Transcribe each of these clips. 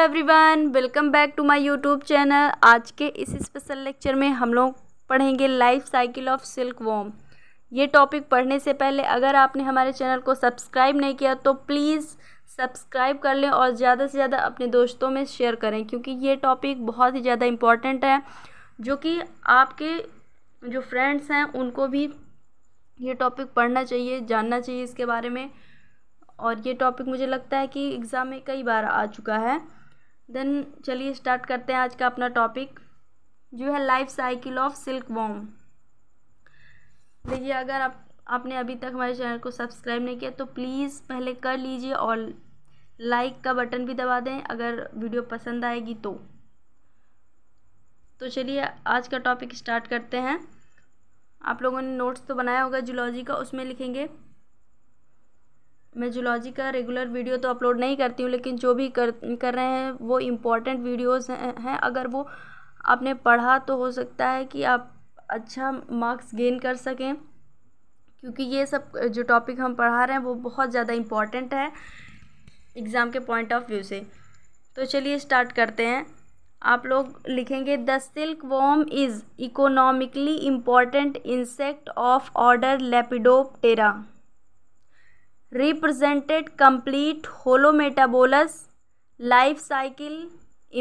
everyone welcome back to my YouTube channel आज के इस स्पेशल लेक्चर में हम लोग पढ़ेंगे life cycle of silk worm ये टॉपिक पढ़ने से पहले अगर आपने हमारे चैनल को सब्सक्राइब नहीं किया तो प्लीज़ सब्सक्राइब कर लें और ज़्यादा से ज़्यादा अपने दोस्तों में शेयर करें क्योंकि ये टॉपिक बहुत ही ज़्यादा इम्पॉर्टेंट है जो कि आपके जो फ्रेंड्स हैं उनको भी ये टॉपिक पढ़ना चाहिए जानना चाहिए इसके बारे में और ये टॉपिक मुझे लगता है कि एग्ज़ाम में कई बार आ चुका है देन चलिए स्टार्ट करते हैं आज का अपना टॉपिक जो है life cycle of silk worm देखिए अगर आप आपने अभी तक हमारे चैनल को सब्सक्राइब नहीं किया तो प्लीज़ पहले कर लीजिए और लाइक का बटन भी दबा दें अगर वीडियो पसंद आएगी तो तो चलिए आज का टॉपिक स्टार्ट करते हैं आप लोगों ने नोट्स तो बनाया होगा जूलॉजी का उसमें लिखेंगे मैं जूलॉजी का रेगुलर वीडियो तो अपलोड नहीं करती हूँ लेकिन जो भी कर कर रहे हैं वो इम्पोर्टेंट वीडियोस हैं अगर वो आपने पढ़ा तो हो सकता है कि आप अच्छा मार्क्स गेन कर सकें क्योंकि ये सब जो टॉपिक हम पढ़ा रहे हैं वो बहुत ज़्यादा इम्पॉर्टेंट है एग्ज़ाम के पॉइंट ऑफ व्यू से तो चलिए स्टार्ट करते हैं आप लोग लिखेंगे the silk worm is economically important insect of order lepidoptera represented complete holometabolous life cycle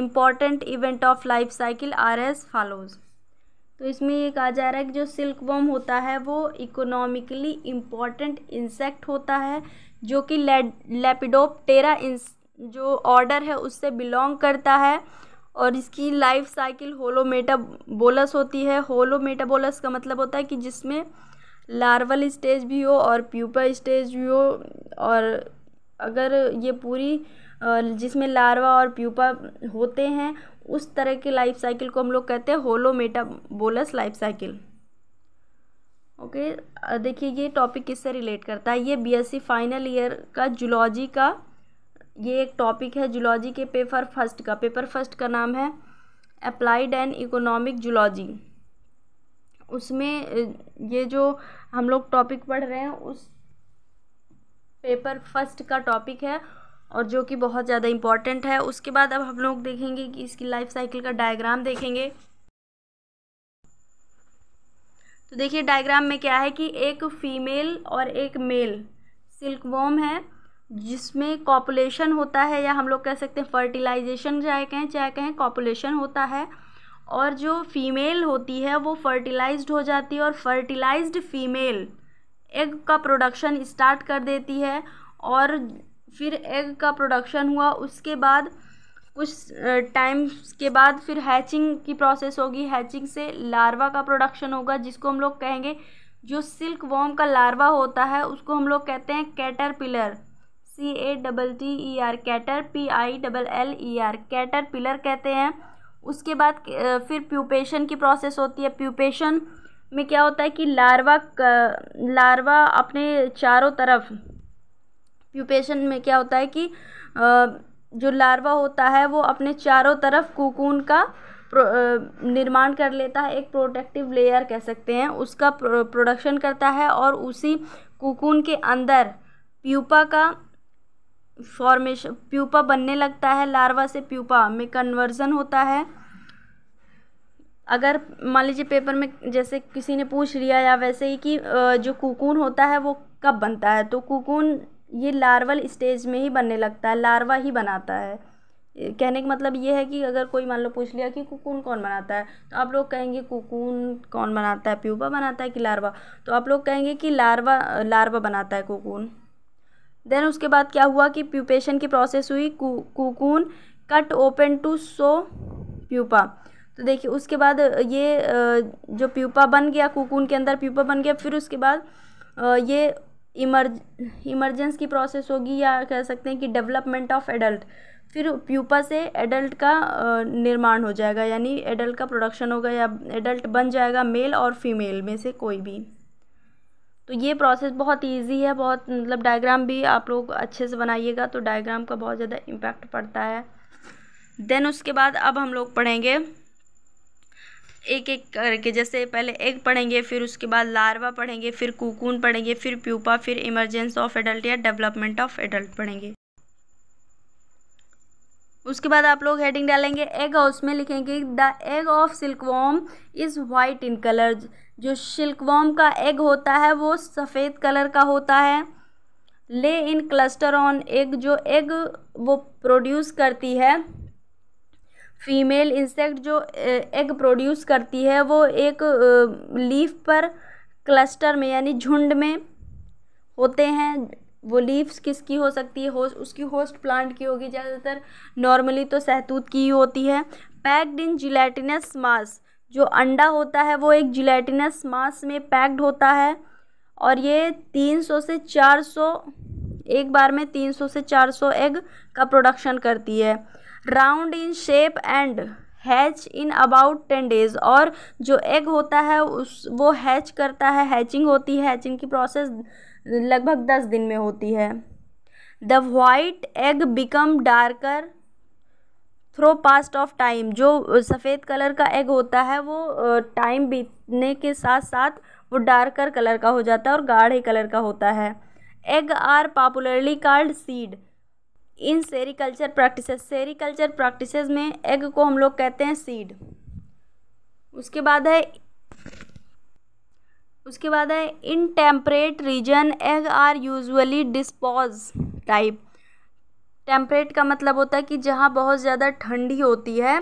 important event of life cycle are as follows तो इसमें एक आ जा रहा है कि जो सिल्क बॉम होता है वो इकोनॉमिकली इम्पॉर्टेंट इंसेक्ट होता है जो कि टेरा जो ऑर्डर है उससे बिलोंग करता है और इसकी लाइफ साइकिल होलोमेटाबोलस होती है होलो मेटाबोलस का मतलब होता है कि जिसमें लार्वल स्टेज भी हो और प्यूपा स्टेज भी हो और अगर ये पूरी जिसमें लार्वा और प्यूपा होते हैं उस तरह के लाइफ साइकिल को हम लोग कहते हैं holometabolous life cycle okay देखिए ये टॉपिक किससे रिलेट करता है ये बीएससी फाइनल ईयर का जुलॉजी का ये एक टॉपिक है जुलॉजी के पेपर फर्स्ट का पेपर फर्स्ट का नाम है अप्लाइड एंड इकोनॉमिक जुलॉजी उसमें ये जो हम लोग टॉपिक पढ़ रहे हैं उस पेपर फर्स्ट का टॉपिक है और जो कि बहुत ज़्यादा इम्पॉर्टेंट है उसके बाद अब हम लोग देखेंगे कि इसकी लाइफ साइकिल का डायग्राम देखेंगे तो देखिए डायग्राम में क्या है कि एक फीमेल और एक मेल सिल्क वॉम है जिसमें कॉपुलेशन होता है या हम लोग कह सकते हैं फर्टिलाइजेशन चाहे कहें चाहे कहें कॉपुलेशन होता है और जो फीमेल होती है वो फर्टिलाइज्ड हो जाती है और फर्टिलाइज्ड फीमेल एग का प्रोडक्शन स्टार्ट कर देती है और फिर एग का प्रोडक्शन हुआ उसके बाद कुछ टाइम के बाद फिर हैचिंग की प्रोसेस होगी हैचिंग से लार्वा का प्रोडक्शन होगा जिसको हम लोग कहेंगे जो सिल्क वॉम का लार्वा होता है उसको हम लोग कहते हैं caterpillar C A double T E R cater P I double L E R caterpillar कहते हैं उसके बाद फिर प्यूपेशन की प्रोसेस होती है प्यूपेशन में क्या होता है कि लार्वा लार्वा अपने चारों तरफ प्यूपेशन में क्या होता है कि जो लार्वा होता है वो अपने चारों तरफ कुकून का निर्माण कर लेता है एक प्रोटेक्टिव लेयर कह सकते हैं उसका प्रोडक्शन करता है और उसी कुकून के अंदर प्यूपा का फॉर्मेशन प्यूपा बनने लगता है लार्वा से प्यूपा में कन्वर्जन होता है अगर मान लीजिए पेपर में जैसे किसी ने पूछ लिया या वैसे ही कि जो कुकून होता है वो कब बनता है तो कुकून ये लार्वल स्टेज में ही बनने लगता है लार्वा ही बनाता है कहने का मतलब ये है कि अगर कोई मान लो पूछ लिया कि कुकून कौन बनाता है तो आप लोग कहेंगे कुकून कौन बनाता है प्यूपा बनाता है कि लार्वा तो आप लोग कहेंगे कि लार्वा लार्वा बनाता है कुकून देन उसके बाद क्या हुआ कि प्यूपेशन की प्रोसेस हुई cocoon cut open to show pupa तो देखिए उसके बाद ये जो प्यूपा बन गया कुकून के अंदर प्यूपा बन गया फिर उसके बाद ये इमरज इमरजेंस की प्रोसेस होगी या कह सकते हैं कि डेवलपमेंट ऑफ एडल्ट फिर प्यूपा से एडल्ट का निर्माण हो जाएगा यानी एडल्ट का प्रोडक्शन होगा या एडल्ट बन जाएगा मेल और फीमेल में से कोई भी तो ये प्रोसेस बहुत ईजी है बहुत मतलब डायग्राम भी आप लोग अच्छे से बनाइएगा तो डायग्राम का बहुत ज़्यादा इम्पैक्ट पड़ता है देन उसके बाद अब हम लोग पढ़ेंगे एक एक करके जैसे पहले एग पढ़ेंगे फिर उसके बाद लार्वा पढ़ेंगे फिर कुकून पढ़ेंगे फिर प्यूपा फिर इमरजेंस ऑफ एडल्ट या डेवलपमेंट ऑफ एडल्ट पढ़ेंगे उसके बाद आप लोग हेडिंग डालेंगे एग हाउस उसमें लिखेंगे the egg of silkworm is white in colour जो सिल्कवॉम का एग होता है वो सफ़ेद कलर का होता है lay in cluster on egg जो एग वो प्रोड्यूस करती है फीमेल इंसेक्ट जो एग प्रोड्यूस करती है वो एक लीफ पर क्लस्टर में यानी झुंड में होते हैं वो लीव्स किसकी हो सकती है होस्ट उसकी होस्ट प्लांट की होगी ज़्यादातर नॉर्मली तो सहतूत की ही होती है पैक्ड इन जिलेटिनस मास जो अंडा होता है वो एक जिलेटिनस मास में पैक्ड होता है और ये 300 से 400 एक बार में 300 से 400 एग का प्रोडक्शन करती है round in shape and hatch in about ten days और जो एग होता है उस वो हैच करता है हैचिंग होती है हैचिंग की प्रोसेस लगभग दस दिन में होती है the white egg become darker through past of time जो सफ़ेद कलर का एग होता है वो टाइम बीतने के साथ साथ वो डार्कर कलर का हो जाता है और गाढ़े कलर का होता है egg are popularly called seed in sericulture practices sericulture practices में एग को हम लोग कहते हैं सीड उसके बाद है उसके बाद है in temperate region egg are usually diapause type temperate का मतलब होता है कि जहाँ बहुत ज़्यादा ठंडी होती है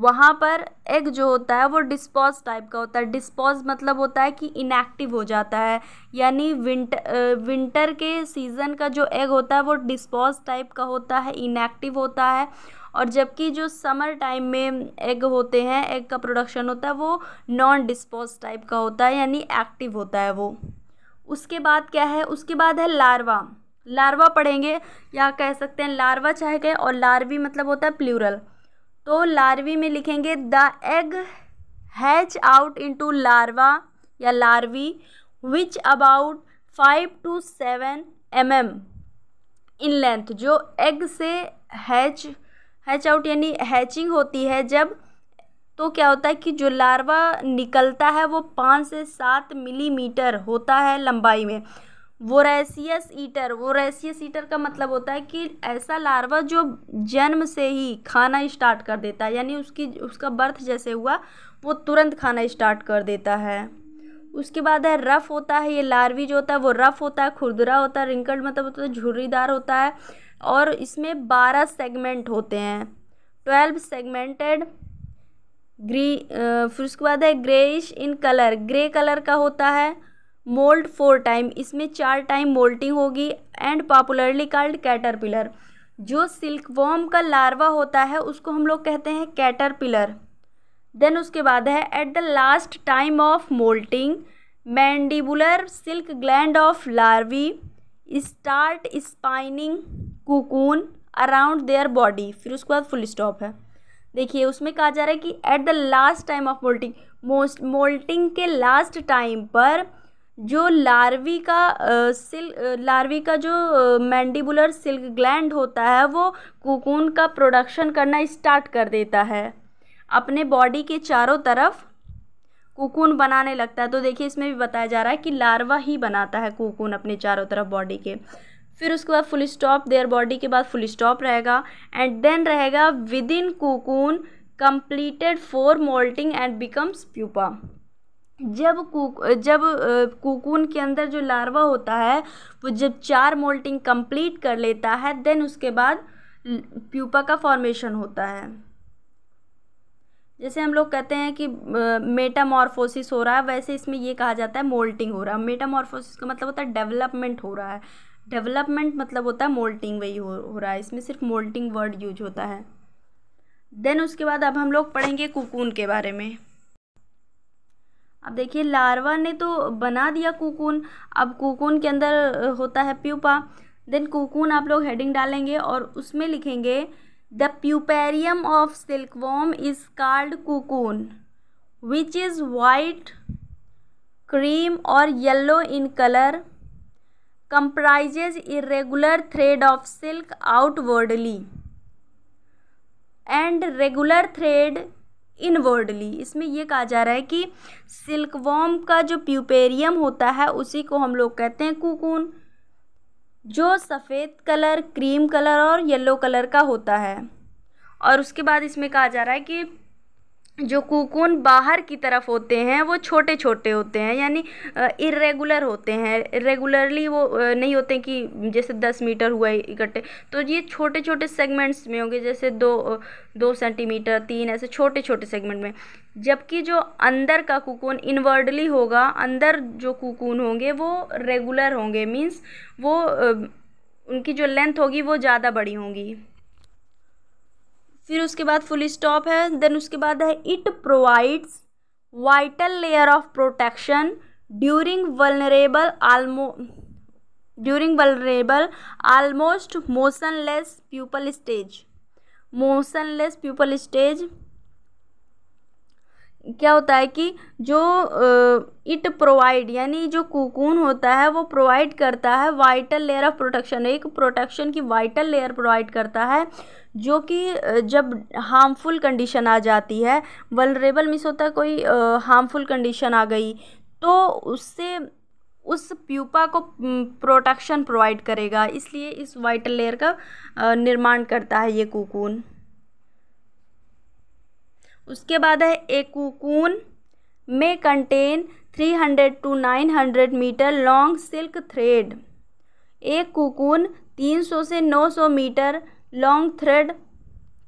वहाँ पर एग जो होता है वो डिस्पॉज टाइप का होता है डिस्पॉज मतलब होता है कि इनएक्टिव हो जाता है यानी विंटर विंटर के सीज़न का जो एग होता है वो डिस्पॉज टाइप का होता है इनएक्टिव होता है और जबकि जो समर टाइम में एग होते हैं एग का प्रोडक्शन होता है वो नॉन डिस्पॉज टाइप का होता है यानी एक्टिव होता है वो उसके बाद क्या है उसके बाद है लार्वा लार्वा पढ़ेंगे या कह सकते हैं लार्वा चाहे गए और लार्वी मतलब होता है प्लूरल तो लार्वी में लिखेंगे the egg hatch out to larva or larvae which about five to seven M M in length जो एग से हैच हैच आउट यानी हैचिंग होती है जब तो क्या होता है कि जो लार्वा निकलता है वो पाँच से सात मिलीमीटर होता है लंबाई में वोरेसियस ईटर वोरेसियस ईटर का मतलब होता है कि ऐसा लार्वा जो जन्म से ही खाना स्टार्ट कर देता है यानी उसकी उसका बर्थ जैसे हुआ वो तुरंत खाना स्टार्ट कर देता है उसके बाद है रफ़ होता है ये लार्वी जो होता है वो रफ़ होता है खुरदरा होता है रिंकल्ड मतलब होता है झुर्रीदार होता है और इसमें बारह सेगमेंट होते हैं ट्वेल्व सेगमेंटेड ग्री फिर उसके बाद है greyish in colour grey colour का होता है मोल्ड फोर टाइम इसमें चार टाइम मोल्टिंग होगी एंड पॉपुलरली कॉल्ड कैटरपिलर जो सिल्क वॉम का लार्वा होता है उसको हम लोग कहते हैं कैटरपिलर देन उसके बाद है at the last time of moulting mandibular silk gland of larvae start spinning cocoon around their body फिर उसके बाद फुल स्टॉप है देखिए उसमें कहा जा रहा है कि at the last time of moulting most moulting के लास्ट टाइम पर जो लार्वी का सिल लार्वी का जो मैंडिबुलर सिल्क ग्लैंड होता है वो कोकून का प्रोडक्शन करना स्टार्ट कर देता है अपने बॉडी के चारों तरफ कोकून बनाने लगता है तो देखिए इसमें भी बताया जा रहा है कि लार्वा ही बनाता है कोकून अपने चारों तरफ बॉडी के फिर उसके बाद फुल स्टॉप देयर बॉडी के बाद फुल स्टॉप रहेगा एंड देन रहेगा within cocoon completed four moulting and becomes pupa जब कुक जब कुकून के अंदर जो लार्वा होता है वो जब चार मोल्टिंग कंप्लीट कर लेता है देन उसके बाद प्यूपा का फॉर्मेशन होता है जैसे हम लोग कहते हैं कि मेटामॉर्फोसिस हो रहा है वैसे इसमें ये कहा जाता है मोल्टिंग हो रहा है मेटामॉर्फोसिस का मतलब होता है डेवलपमेंट हो रहा है डेवलपमेंट मतलब होता है मोल्टिंग वही हो, हो रहा है इसमें सिर्फ मोल्टिंग वर्ड यूज होता है देन उसके बाद अब हम लोग पढ़ेंगे कुकून के बारे में अब देखिए लार्वा ने तो बना दिया कोकून अब कोकून के अंदर होता है प्यूपा देन कोकून आप लोग हेडिंग डालेंगे और उसमें लिखेंगे the puparium of silkworm is called cocoon which is white cream और yellow in colour comprises irregular thread of silk outwardly and regular thread inwardly इसमें यह कहा जा रहा है कि सिल्कवॉम का जो प्यूपेरियम होता है उसी को हम लोग कहते हैं कुकून जो सफ़ेद कलर क्रीम कलर और येलो कलर का होता है और उसके बाद इसमें कहा जा रहा है कि जो कोकून बाहर की तरफ होते हैं वो छोटे छोटे होते हैं यानी इरेगुलर होते हैं रेगुलरली वो नहीं होते कि जैसे दस मीटर हुआ इकट्ठे तो ये छोटे छोटे सेगमेंट्स में होंगे जैसे दो दो सेंटीमीटर तीन ऐसे छोटे छोटे सेगमेंट में जबकि जो अंदर का कोकून इनवर्डली होगा अंदर जो कोकून होंगे वो रेगुलर होंगे मीन्स वो उनकी जो लेंथ होगी वो ज़्यादा बड़ी होंगी फिर उसके बाद फुल स्टॉप है देन उसके बाद है it provides vital layer of protection during vulnerable almost during vulnerable almost motionless pupal stage motionless pupal stage क्या होता है कि जो इट प्रोवाइड यानी जो कोकून होता है वो प्रोवाइड करता है वाइटल लेयर ऑफ प्रोटेक्शन एक प्रोटेक्शन की वाइटल लेयर प्रोवाइड करता है जो कि जब हार्मफुल कंडीशन आ जाती है वलरेबल मिस होता है कोई हार्मफुल कंडीशन आ गई तो उससे उस प्यूपा को प्रोटेक्शन प्रोवाइड करेगा इसलिए इस वाइटल लेयर का निर्माण करता है ये कोकून उसके बाद है एक कोकून में contain 300 to 900 metre long silk thread एक कुकून 300 से 900 मीटर लॉन्ग थ्रेड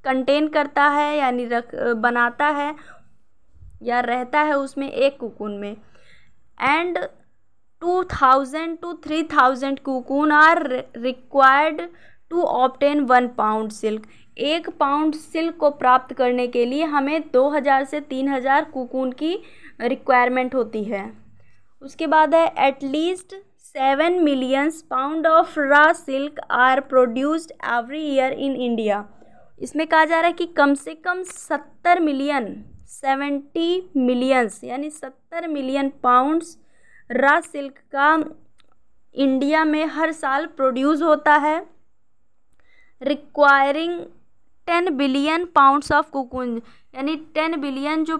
कंटेन करता है यानी रख बनाता है या रहता है उसमें एक कुकून में and two thousand to three thousand cocoon are required to obtain one pound silk एक पाउंड सिल्क को प्राप्त करने के लिए हमें दो हज़ार से तीन हज़ार कुकून की रिक्वायरमेंट होती है उसके बाद है at least seven millions pound of raw silk are produced every year in India इसमें कहा जा रहा है कि कम से कम सत्तर मिलियन सेवेंटी मिलियंस यानी सत्तर मिलियन पाउंड्स रा सिल्क का इंडिया में हर साल प्रोड्यूस होता है requiring ten billion pounds of cocoon यानी टेन बिलियन जो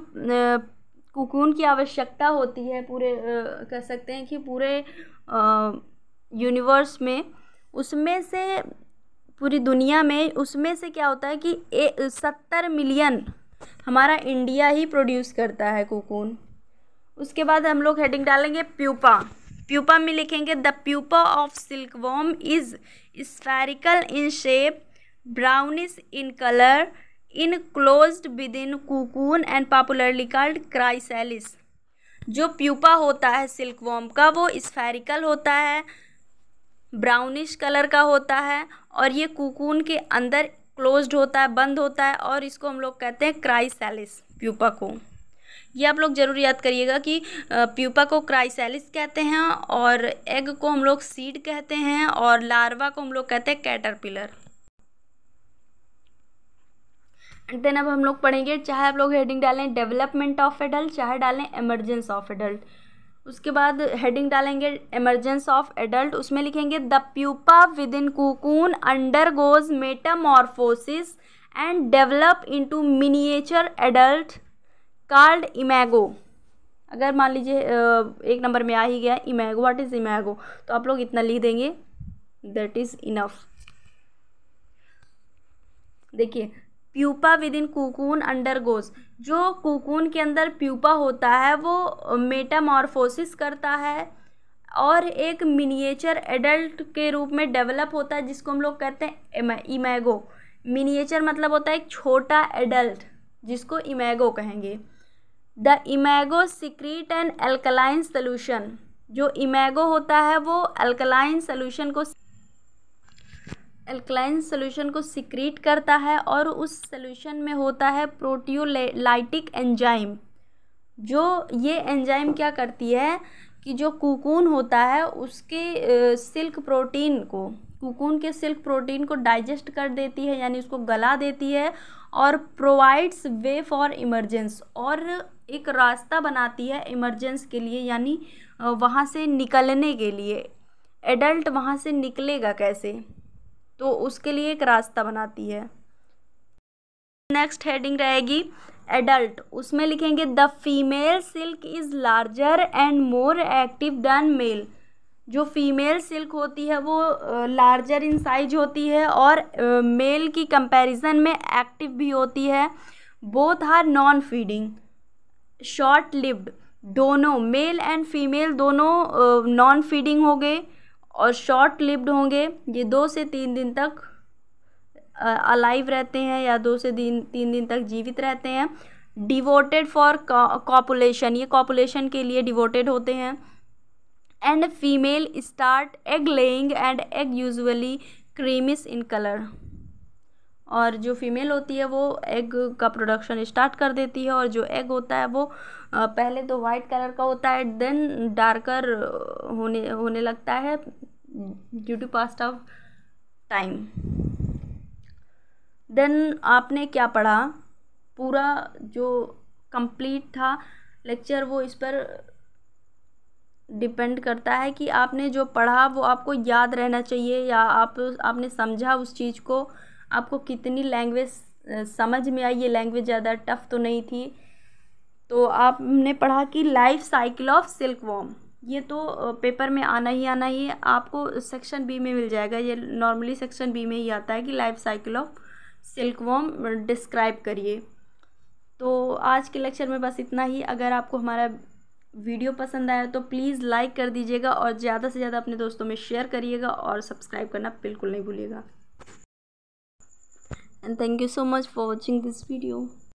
कोकून की आवश्यकता होती है पूरे कह सकते हैं कि पूरे यूनिवर्स में उसमें से पूरी दुनिया में उसमें से क्या होता है कि ए सत्तर मिलियन हमारा इंडिया ही प्रोड्यूस करता है कोकून उसके बाद हम लोग हेडिंग डालेंगे प्यूपा प्यूपा में लिखेंगे the pupa of silk worm is spherical in shape brownish in colour enclosed within cocoon and popularly called chrysalis जो प्यूपा होता है सिल्क वॉम का वो स्फेरिकल होता है ब्राउनिश कलर का होता है और ये कुकून के अंदर क्लोज्ड होता है बंद होता है और इसको हम लोग कहते हैं क्राइसेलिस प्यूपा को ये आप लोग ज़रूर याद करिएगा कि प्यूपा को क्राइसेलिस कहते हैं और एग को हम लोग सीड कहते हैं और लार्वा को हम लोग कहते हैं कैटरपिलर एंड देन अब हम लोग पढ़ेंगे चाहे आप लोग हेडिंग डालें डेवलपमेंट ऑफ एडल्ट चाहे डालें एमरजेंस ऑफ एडल्ट उसके बाद हेडिंग डालेंगे एमरजेंस ऑफ एडल्ट उसमें लिखेंगे the pupa within cocoon undergoes metamorphosis and develop into miniature adult called imago अगर मान लीजिए एक नंबर में आ ही गया इमेगो वाट इज़ इमेगो तो आप लोग इतना लिख देंगे दैट इज़ इनफ देखिए pupa within cocoon undergoes जो कुकून के अंदर प्यूपा होता है वो मेटामॉर्फोसिस करता है और एक मिनिएचर एडल्ट के रूप में डेवलप होता है जिसको हम लोग कहते हैं इमेगो मिनिएचर मतलब होता है एक छोटा एडल्ट जिसको इमेगो कहेंगे the imago secrete and alkaline solution जो इमेगो होता है वो अल्कलाइन सॉल्यूशन को एल्कलाइन सोलूशन को सिक्रीट करता है और उस सोल्यूशन में होता है प्रोटियोलाइटिक एंजाइम जो ये एंजाइम क्या करती है कि जो कुकून होता है उसके सिल्क प्रोटीन को कुकून के सिल्क प्रोटीन को डाइजेस्ट कर देती है यानी उसको गला देती है और प्रोवाइड्स वे फॉर इमरजेंस और एक रास्ता बनाती है इमरजेंस के लिए यानी वहाँ से निकलने के लिए एडल्ट वहाँ से निकलेगा कैसे तो उसके लिए एक रास्ता बनाती है नेक्स्ट हेडिंग रहेगी एडल्ट उसमें लिखेंगे the female silk is larger and more active than male जो फ़ीमेल सिल्क होती है वो लार्जर इन साइज होती है और मेल की कंपैरिजन में एक्टिव भी होती है both are non feeding short lived दोनों मेल एंड फीमेल दोनों नॉन फीडिंग हो गए और शॉर्ट लिव्ड होंगे ये दो से तीन दिन तक अलाइव रहते हैं या दो से तीन तीन दिन तक जीवित रहते हैं डिवोटेड फॉर कॉपुलेशन ये कॉपुलेशन के लिए डिवोटेड होते हैं and female start egg laying and egg usually creamish in colour और जो फीमेल होती है वो एग का प्रोडक्शन स्टार्ट कर देती है और जो एग होता है वो पहले तो वाइट कलर का होता है देन डार्कर होने होने लगता है due to past of time then आपने क्या पढ़ा पूरा जो कंप्लीट था लेक्चर वो इस पर डिपेंड करता है कि आपने जो पढ़ा वो आपको याद रहना चाहिए या आप आपने समझा उस चीज़ को आपको कितनी लैंग्वेज समझ में आई ये लैंग्वेज ज़्यादा टफ तो नहीं थी तो आपने पढ़ा कि life cycle of silk worm ये तो पेपर में आना ही आना ही है आपको सेक्शन बी में मिल जाएगा ये नॉर्मली सेक्शन बी में ही आता है कि life cycle of silk worm describe करिए तो आज के लेक्चर में बस इतना ही अगर आपको हमारा वीडियो पसंद आया तो प्लीज़ लाइक कर दीजिएगा और ज़्यादा से ज़्यादा अपने दोस्तों में शेयर करिएगा और सब्सक्राइब करना बिल्कुल नहीं भूलिएगा and thank you so much for watching this video